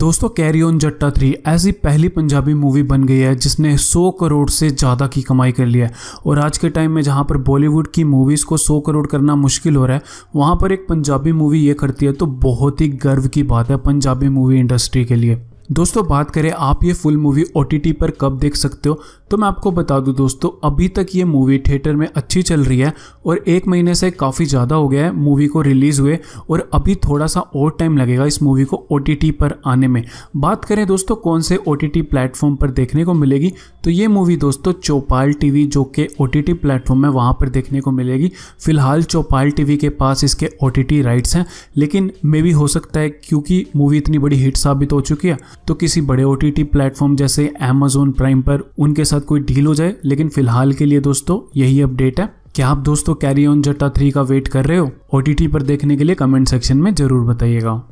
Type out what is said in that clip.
दोस्तों carry on Jatta three ऐसी पहली पंजाबी मूवी बन गई है जिसने 100 करोड़ से ज़्यादा की कमाई कर ली है और आज के टाइम में जहाँ पर बॉलीवुड की मूवीज़ को 100 करोड़ करना मुश्किल हो रहा है वहाँ पर एक पंजाबी मूवी ये करती है तो बहुत ही गर्व की बात है पंजाबी मूवी इंडस्ट्री के लिए दोस्तों बात करें आप ये फुल मूवी ओ पर कब देख सकते हो तो मैं आपको बता दूं दोस्तों अभी तक ये मूवी थिएटर में अच्छी चल रही है और एक महीने से काफ़ी ज़्यादा हो गया है मूवी को रिलीज़ हुए और अभी थोड़ा सा और टाइम लगेगा इस मूवी को ओ पर आने में बात करें दोस्तों कौन से ओ टी प्लेटफॉर्म पर देखने को मिलेगी तो ये मूवी दोस्तों चौपाल टी जो कि ओ टी टी प्लेटफॉर्म है वहाँ पर देखने को मिलेगी फिलहाल चौपाल टी के पास इसके ओ राइट्स हैं लेकिन मे भी हो सकता है क्योंकि मूवी इतनी बड़ी हिट साबित हो चुकी है तो किसी बड़े ओ टी प्लेटफॉर्म जैसे अमेजोन प्राइम पर उनके साथ कोई डील हो जाए लेकिन फिलहाल के लिए दोस्तों यही अपडेट है क्या आप दोस्तों कैरी ऑन जट्टा थ्री का वेट कर रहे हो ओ पर देखने के लिए कमेंट सेक्शन में जरूर बताइएगा